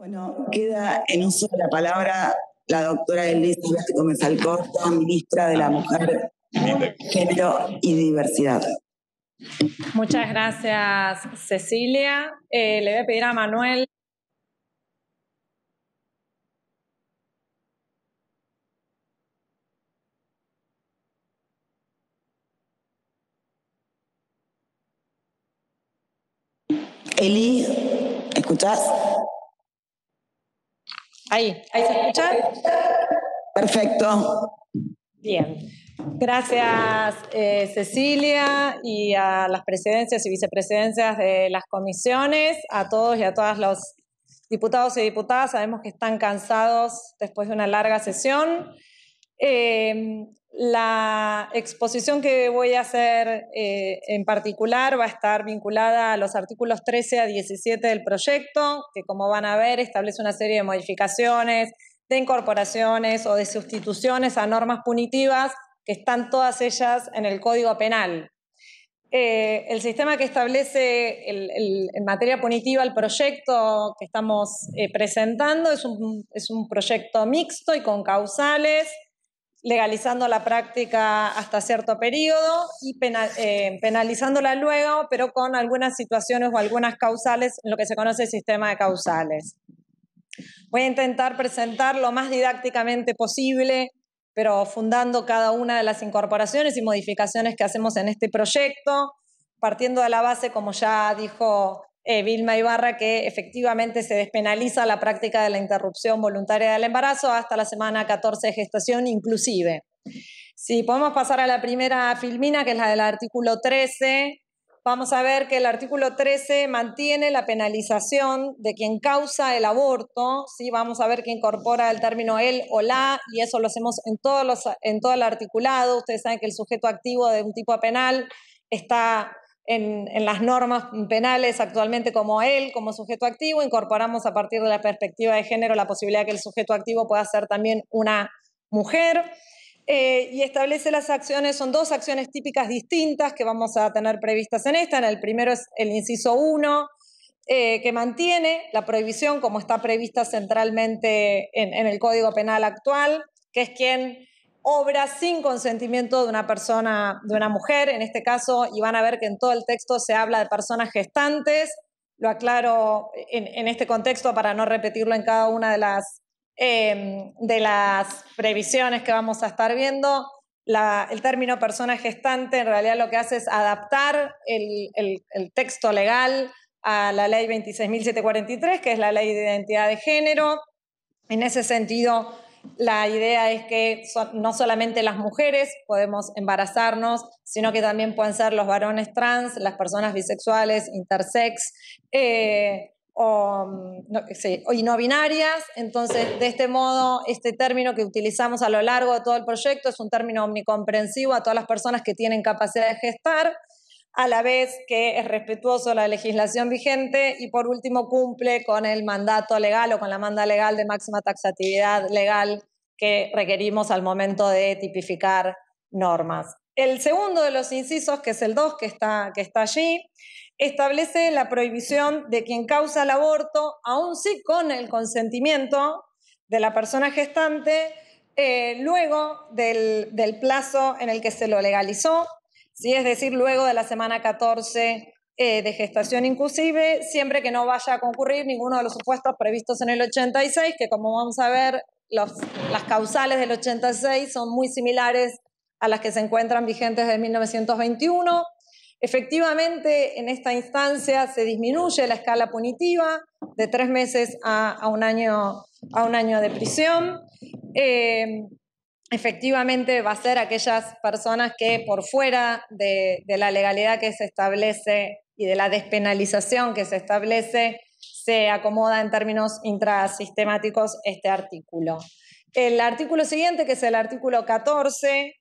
Bueno, queda en uso de la palabra la doctora Elizabeth Gómez Alcorta, ministra de la ah. Mujer, Género y Diversidad. Muchas gracias, Cecilia. Eh, le voy a pedir a Manuel Eli, ¿escuchás? Ahí, ahí se escucha. Perfecto. Bien. Gracias, eh, Cecilia, y a las presidencias y vicepresidencias de las comisiones, a todos y a todas los diputados y diputadas. Sabemos que están cansados después de una larga sesión. Eh, la exposición que voy a hacer eh, en particular va a estar vinculada a los artículos 13 a 17 del proyecto, que como van a ver establece una serie de modificaciones, de incorporaciones o de sustituciones a normas punitivas que están todas ellas en el Código Penal. Eh, el sistema que establece en materia punitiva el proyecto que estamos eh, presentando es un, es un proyecto mixto y con causales legalizando la práctica hasta cierto periodo y eh, penalizándola luego, pero con algunas situaciones o algunas causales, en lo que se conoce el sistema de causales. Voy a intentar presentar lo más didácticamente posible, pero fundando cada una de las incorporaciones y modificaciones que hacemos en este proyecto, partiendo de la base, como ya dijo eh, Vilma Ibarra que efectivamente se despenaliza la práctica de la interrupción voluntaria del embarazo hasta la semana 14 de gestación inclusive. Si podemos pasar a la primera filmina, que es la del artículo 13, vamos a ver que el artículo 13 mantiene la penalización de quien causa el aborto, vamos a ver que incorpora el término él o la, y eso lo hacemos en, en todo el articulado, ustedes saben que el sujeto activo de un tipo penal está en, las normas penales actualmente como él, como sujeto activo, incorporamos a partir de la perspectiva de género la posibilidad que el sujeto activo pueda ser también una mujer. Eh, y establece las acciones, son dos acciones típicas distintas que vamos a tener previstas en esta. En el primero es el inciso 1, eh, que mantiene la prohibición como está prevista centralmente en el Código Penal actual, que es quien obra sin consentimiento de una persona, de una mujer, en este caso, y van a ver que en todo el texto se habla de personas gestantes, lo aclaro en, este contexto para no repetirlo en cada una de las, em, de las previsiones que vamos a estar viendo. el término persona gestante en realidad lo que hace es adaptar el, el texto legal a la ley 26.743, que es la ley de identidad de género. En ese sentido, la idea es que no solamente las mujeres podemos embarazarnos, sino que también pueden ser los varones trans, las personas bisexuales, intersex eh, o, mm, no, no binarias. Entonces, de este modo, este término que utilizamos a lo largo de todo el proyecto es un término omnicomprensivo a todas las personas que tienen capacidad de gestar a la vez que es respetuoso la legislación vigente y por último cumple con el mandato legal o con la manda legal de máxima taxatividad legal que requerimos al momento de tipificar normas. El segundo de los incisos, que es el 2 que está, allí, establece la prohibición de quien causa el aborto, aún sí con el consentimiento de la persona gestante, eh, luego del plazo en el que se lo legalizó es decir, luego de la semana 14 eh, de gestación inclusive, siempre que no vaya a concurrir ninguno de los supuestos previstos en el 86, que como vamos a ver, las causales del 86 son muy similares a las que se encuentran vigentes desde 1921. Efectivamente, en esta instancia se disminuye la escala punitiva de tres meses a, un, año, a un, año, de prisión. Eh, efectivamente va a ser aquellas personas que por fuera de, la legalidad que se establece y de la despenalización que se establece, se acomoda en términos intrasistemáticos este artículo. El artículo siguiente, que es el artículo 14,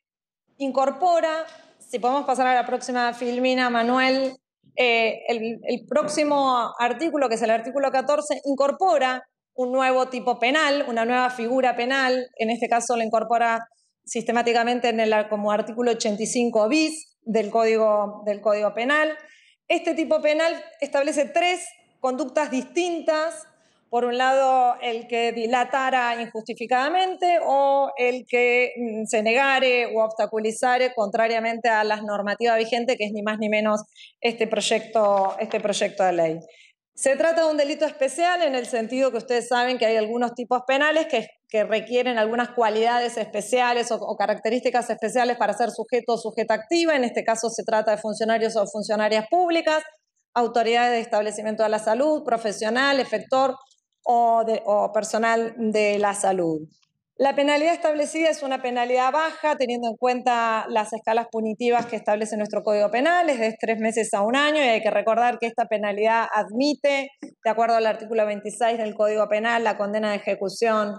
incorpora, si podemos pasar a la próxima filmina, Manuel, eh, el, el próximo artículo, que es el artículo 14, incorpora un nuevo tipo penal, una nueva figura penal, en este caso lo incorpora sistemáticamente en el, como artículo 85 bis del código, del código Penal. Este tipo penal establece tres conductas distintas. Por un lado, el que dilatara injustificadamente o el que mm, se negare o obstaculizare contrariamente a las normativas vigentes, que es ni más ni menos este proyecto, este proyecto de ley. Se trata de un delito especial en el sentido que ustedes saben que hay algunos tipos penales que, requieren algunas cualidades especiales o, características especiales para ser sujeto o sujeta activa. En este caso se trata de funcionarios o funcionarias públicas, autoridades de establecimiento de la salud, profesional, efector o personal de la salud. La penalidad establecida es una penalidad baja, teniendo en cuenta las escalas punitivas que establece nuestro Código Penal, es de tres meses a un año, y hay que recordar que esta penalidad admite, de acuerdo al artículo 26 del Código Penal, la condena de ejecución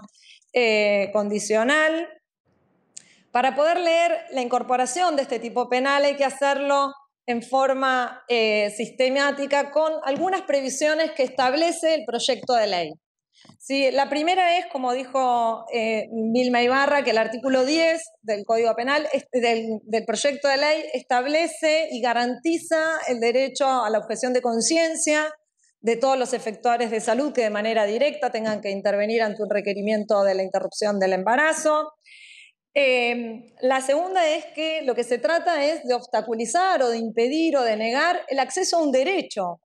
eh, condicional. Para poder leer la incorporación de este tipo penal hay que hacerlo en forma eh, sistemática con algunas previsiones que establece el proyecto de ley. Sí, la primera es, como dijo Milma eh, Ibarra, que el artículo 10 del Código Penal, del, proyecto de ley, establece y garantiza el derecho a la objeción de conciencia de todos los efectores de salud que de manera directa tengan que intervenir ante un requerimiento de la interrupción del embarazo. Eh, la segunda es que lo que se trata es de obstaculizar o de impedir o de negar el acceso a un derecho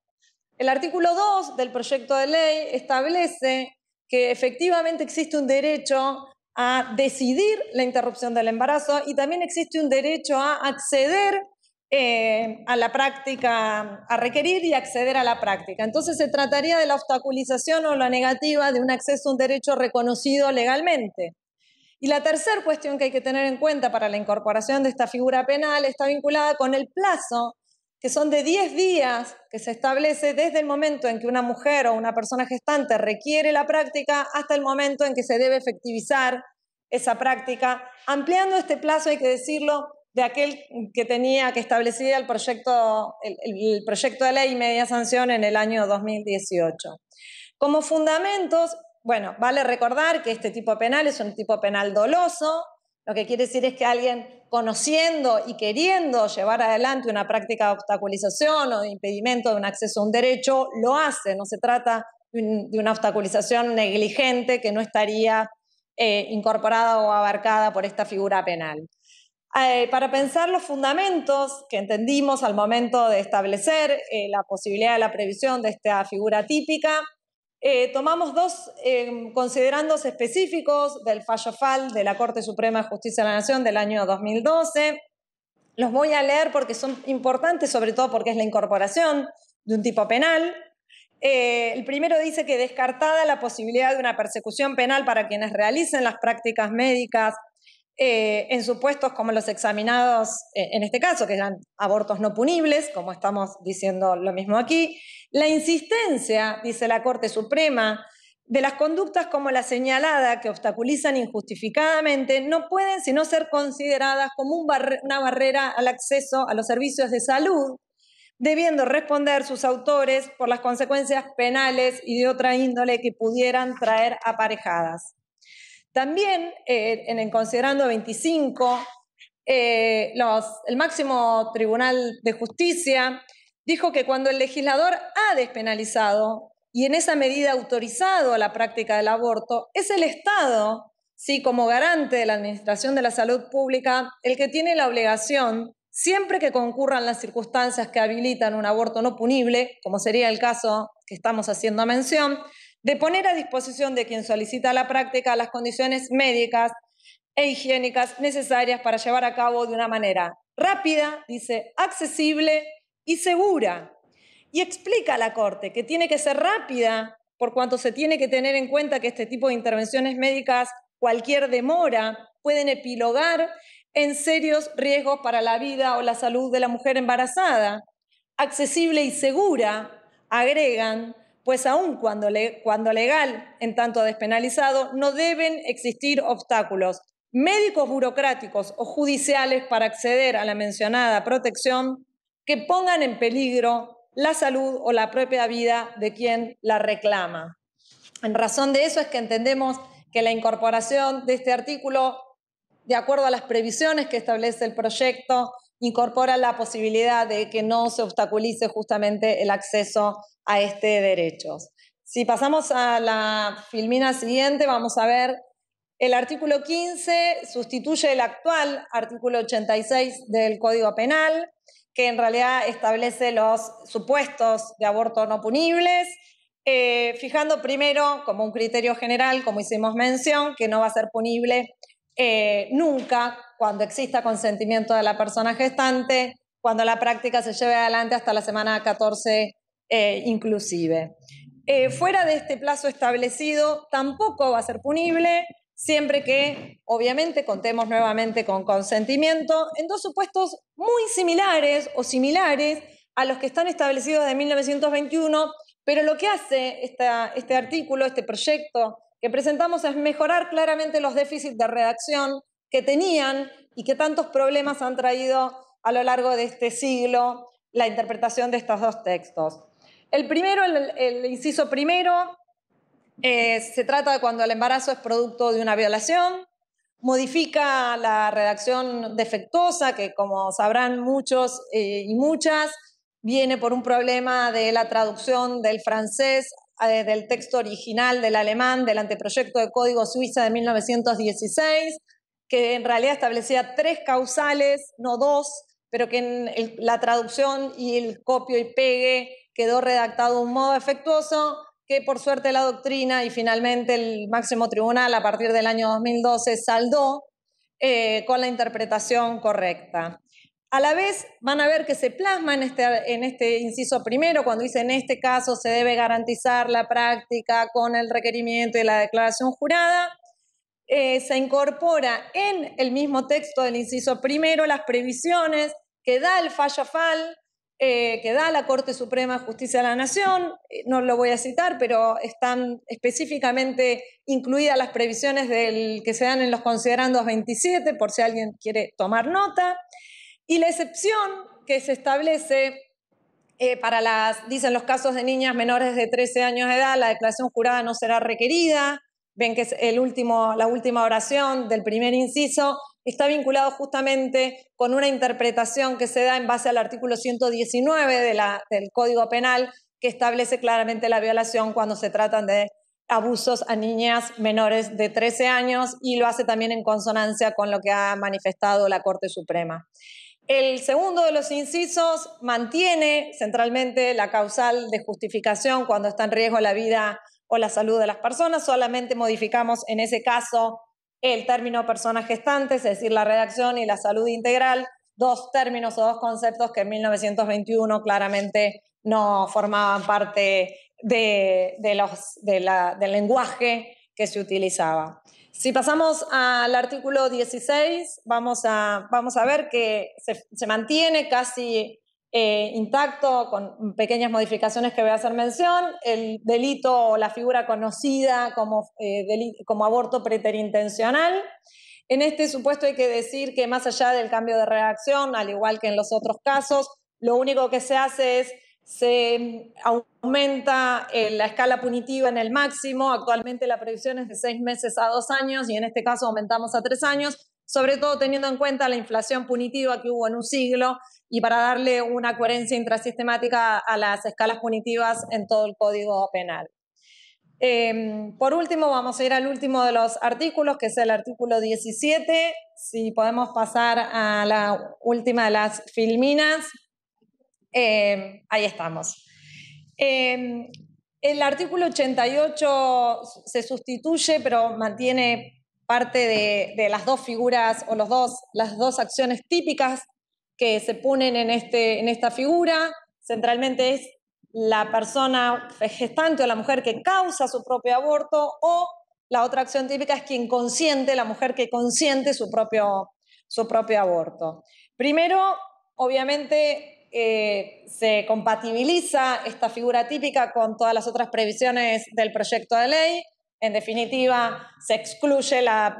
el artículo 2 del proyecto de ley establece que efectivamente existe un derecho a decidir la interrupción del embarazo y también existe un derecho a acceder eh, a la práctica, a requerir y acceder a la práctica. Entonces se trataría de la obstaculización o la negativa de un acceso a un derecho reconocido legalmente. Y la tercera cuestión que hay que tener en cuenta para la incorporación de esta figura penal está vinculada con el plazo que son de 10 días, que se establece desde el momento en que una mujer o una persona gestante requiere la práctica hasta el momento en que se debe efectivizar esa práctica, ampliando este plazo, hay que decirlo, de aquel que tenía, que establecer el proyecto, el proyecto de ley y media sanción en el año 2018. Como fundamentos, bueno, vale recordar que este tipo penal es un tipo penal doloso, lo que quiere decir es que alguien conociendo y queriendo llevar adelante una práctica de obstaculización o de impedimento de un acceso a un derecho, lo hace. No se trata de una obstaculización negligente que no estaría eh, incorporada o abarcada por esta figura penal. Eh, para pensar los fundamentos que entendimos al momento de establecer eh, la posibilidad de la previsión de esta figura típica, eh, tomamos dos em, considerandos específicos del fallo FAL de la Corte Suprema de Justicia de la Nación del año 2012. Los voy a leer porque son importantes, sobre todo porque es la incorporación de un tipo penal. Eh, el primero dice que descartada la posibilidad de una persecución penal para quienes realicen las prácticas médicas eh, en supuestos como los examinados, eh, en este caso, que eran abortos no punibles, como estamos diciendo lo mismo aquí, la insistencia, dice la Corte Suprema, de las conductas como la señalada que obstaculizan injustificadamente no pueden sino ser consideradas como una barrera al acceso a los servicios de salud, debiendo responder sus autores por las consecuencias penales y de otra índole que pudieran traer aparejadas. También, eh, en considerando 25, eh, el máximo tribunal de justicia dijo que cuando el legislador ha despenalizado y en esa medida autorizado la práctica del aborto, es el Estado, sí, como garante de la Administración de la Salud Pública, el que tiene la obligación, siempre que concurran las circunstancias que habilitan un aborto no punible, como sería el caso que estamos haciendo mención, de poner a disposición de quien solicita la práctica las condiciones médicas e higiénicas necesarias para llevar a cabo de una manera rápida, dice, accesible y segura. Y explica la Corte que tiene que ser rápida por cuanto se tiene que tener en cuenta que este tipo de intervenciones médicas, cualquier demora, pueden epilogar en serios riesgos para la vida o la salud de la mujer embarazada. Accesible y segura, agregan, pues aun cuando, cuando legal, en tanto despenalizado, no deben existir obstáculos médicos burocráticos o judiciales para acceder a la mencionada protección que pongan en peligro la salud o la propia vida de quien la reclama. En razón de eso es que entendemos que la incorporación de este artículo, de acuerdo a las previsiones que establece el proyecto, incorpora la posibilidad de que no se obstaculice justamente el acceso a este derecho. Si pasamos a la filmina siguiente, vamos a ver el artículo 15 sustituye el actual artículo 86 del Código Penal, que en realidad establece los supuestos de aborto no punibles, eh, fijando primero como un criterio general, como hicimos mención, que no va a ser punible eh, nunca, cuando exista consentimiento de la persona gestante, cuando la práctica se lleve adelante hasta la semana 14 eh, inclusive. Eh, fuera de este plazo establecido, tampoco va a ser punible, siempre que, obviamente, contemos nuevamente con consentimiento, en dos supuestos muy similares o similares a los que están establecidos de 1921, pero lo que hace este artículo, este proyecto que presentamos es mejorar claramente los déficits de redacción que tenían y que tantos problemas han traído a lo largo de este siglo la interpretación de estos dos textos. El primero, el, inciso primero, eh, se trata de cuando el embarazo es producto de una violación, modifica la redacción defectuosa, que como sabrán muchos eh, y muchas, viene por un problema de la traducción del francés desde el texto original del alemán, del anteproyecto de Código Suiza de 1916, que en realidad establecía tres causales, no dos, pero que en la traducción y el copio y pegue quedó redactado de un modo efectuoso, que por suerte la doctrina y finalmente el máximo tribunal a partir del año 2012 saldó eh, con la interpretación correcta. A la vez van a ver que se plasma este, en este, inciso primero, cuando dice en este caso se debe garantizar la práctica con el requerimiento y la declaración jurada, eh, se incorpora en el mismo texto del inciso primero las previsiones que da el fallafal, eh, que da la Corte Suprema de Justicia de la Nación, eh, no lo voy a citar, pero están específicamente incluidas las previsiones que se dan en los considerandos 27, por si alguien quiere tomar nota. Y la excepción que se establece eh, para las, dicen los casos de niñas menores de 13 años de edad, la declaración jurada no será requerida. Ven que es el último, la última oración del primer inciso está vinculado justamente con una interpretación que se da en base al artículo 119 del Código Penal, que establece claramente la violación cuando se tratan de abusos a niñas menores de 13 años y lo hace también en consonancia con lo que ha manifestado la Corte Suprema. El segundo de los incisos mantiene centralmente la causal de justificación cuando está en riesgo la vida o la salud de las personas. Solamente modificamos en ese caso el término personas gestantes, es decir, la redacción y la salud integral, dos términos o dos conceptos que en 1921 claramente no formaban parte del lenguaje que se utilizaba. Si pasamos al artículo 16, vamos a, vamos a ver que se, mantiene casi eh, intacto, con pequeñas modificaciones que voy a hacer mención, el delito o la figura conocida como, eh, como aborto preterintencional. En este supuesto hay que decir que más allá del cambio de reacción, al igual que en los otros casos, lo único que se hace es se aumenta eh, la escala punitiva en el máximo, actualmente la previsión es de seis meses a dos años y en este caso aumentamos a tres años, sobre todo teniendo en cuenta la inflación punitiva que hubo en un siglo y para darle una coherencia intrasistemática a las escalas punitivas en todo el Código Penal. Em, por último, vamos a ir al último de los artículos, que es el artículo 17. Si podemos pasar a la última de las filminas. Eh, ahí estamos. Em, el artículo 88 se sustituye, pero mantiene parte de, las dos figuras o los dos, las dos acciones típicas que se ponen en, este, en esta figura. Centralmente es la persona gestante o la mujer que causa su propio aborto o la otra acción típica es quien consiente, la mujer que consiente su propio, su propio aborto. Primero, obviamente, eh, se compatibiliza esta figura típica con todas las otras previsiones del proyecto de ley. En definitiva, se excluye la,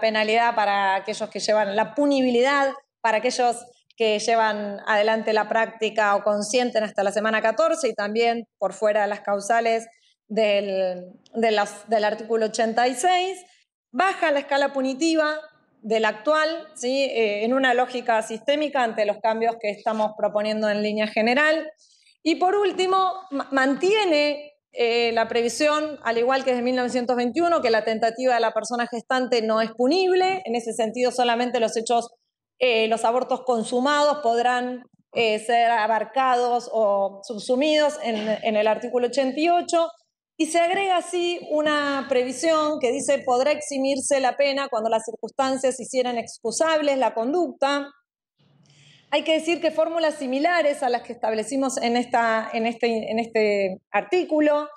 penalidad para aquellos que llevan, la punibilidad para aquellos que llevan adelante la práctica o consienten hasta la semana 14 y también por fuera de las causales de del artículo 86. Baja la escala punitiva del actual, ¿sí? Eh, en una lógica sistémica ante los cambios que estamos proponiendo en línea general. Y por último, mantiene eh, la previsión, al igual que desde 1921, que la tentativa de la persona gestante no es punible. En ese sentido, solamente los hechos, eh, los abortos consumados podrán ser abarcados o subsumidos en el artículo 88. Y se agrega así una previsión que dice podrá eximirse la pena cuando las circunstancias hicieran excusables la conducta. Hay que decir que fórmulas similares a las que establecimos en, esta, en, este, en este artículo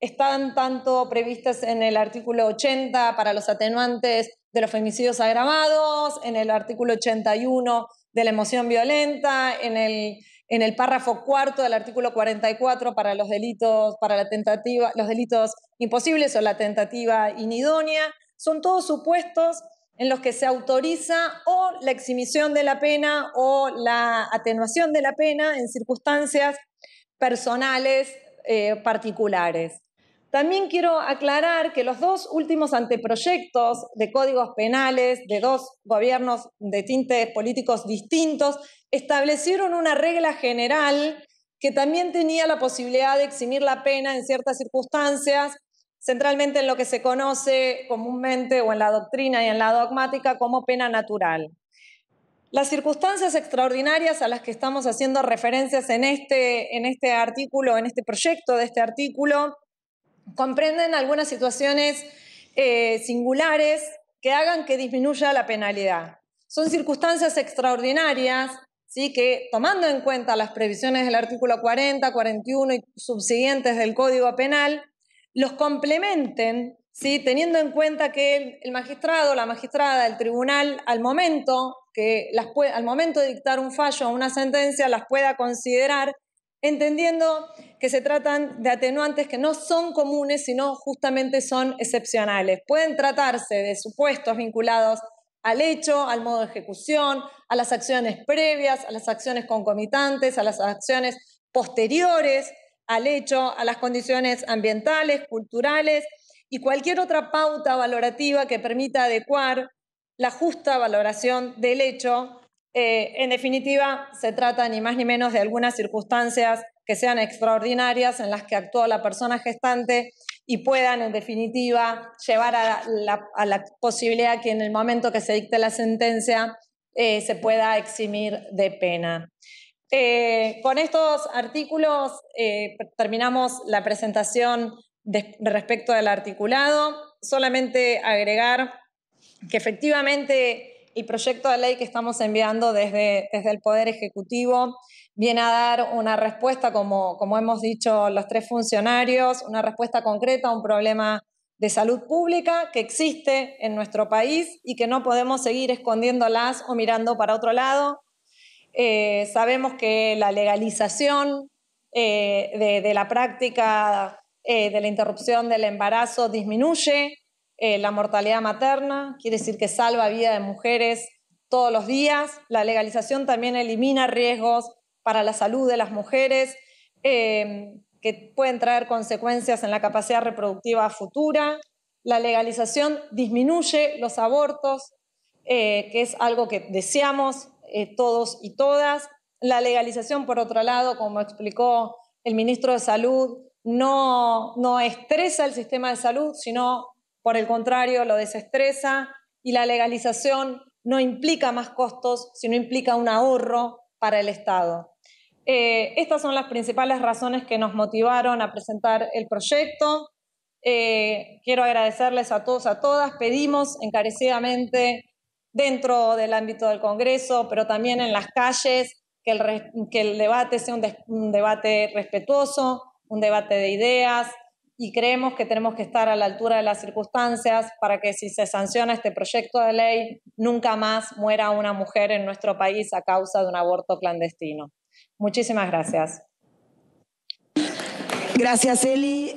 están tanto previstas en el artículo 80 para los atenuantes de los femicidios agravados, en el artículo 81 de la emoción violenta, en el en el párrafo cuarto del artículo 44 para los delitos, para la tentativa, los delitos imposibles o la tentativa inidónea, son todos supuestos en los que se autoriza o la exhibición de la pena o la atenuación de la pena en circunstancias personales eh, particulares. También quiero aclarar que los dos últimos anteproyectos de códigos penales de dos gobiernos de tintes políticos distintos establecieron una regla general que también tenía la posibilidad de eximir la pena en ciertas circunstancias, centralmente en lo que se conoce comúnmente o en la doctrina y en la dogmática como pena natural. Las circunstancias extraordinarias a las que estamos haciendo referencias en este, en este artículo, en este proyecto de este artículo, comprenden algunas situaciones eh, singulares que hagan que disminuya la penalidad. Son circunstancias extraordinarias ¿sí? que, tomando en cuenta las previsiones del artículo 40, 41 y subsiguientes del Código Penal, los complementen, ¿sí? teniendo en cuenta que el, magistrado, la magistrada, el tribunal, al momento, que las al momento de dictar un fallo o una sentencia, las pueda considerar entendiendo que se tratan de atenuantes que no son comunes, sino justamente son excepcionales. Pueden tratarse de supuestos vinculados al hecho, al modo de ejecución, a las acciones previas, a las acciones concomitantes, a las acciones posteriores al hecho, a las condiciones ambientales, culturales y cualquier otra pauta valorativa que permita adecuar la justa valoración del hecho eh, en definitiva, se trata ni más ni menos de algunas circunstancias que sean extraordinarias en las que actuó la persona gestante y puedan, en definitiva, llevar a la, posibilidad que en el momento que se dicte la sentencia eh, se pueda eximir de pena. Eh, con estos artículos terminamos la presentación respecto del articulado. Solamente agregar que efectivamente el proyecto de ley que estamos enviando desde, el Poder Ejecutivo viene a dar una respuesta, como, hemos dicho los tres funcionarios, una respuesta concreta a un problema de salud pública que existe en nuestro país y que no podemos seguir escondiéndolas o mirando para otro lado. Eh, sabemos que la legalización eh, de, la práctica eh, de la interrupción del embarazo disminuye eh, la mortalidad materna, quiere decir que salva vida de mujeres todos los días. La legalización también elimina riesgos para la salud de las mujeres eh, que pueden traer consecuencias en la capacidad reproductiva futura. La legalización disminuye los abortos, eh, que es algo que deseamos todos y todas. La legalización, por otro lado, como explicó el ministro de Salud, no, no estresa el sistema de salud, sino por el contrario, lo desestresa y la legalización no implica más costos, sino implica un ahorro para el Estado. Eh, estas son las principales razones que nos motivaron a presentar el proyecto. Eh, quiero agradecerles a todos, a todas. Pedimos encarecidamente dentro del ámbito del Congreso, pero también en las calles, que el, debate sea un debate respetuoso, un debate de ideas, y creemos que tenemos que estar a la altura de las circunstancias para que si se sanciona este proyecto de ley, nunca más muera una mujer en nuestro país a causa de un aborto clandestino. Muchísimas gracias. Gracias, Eli.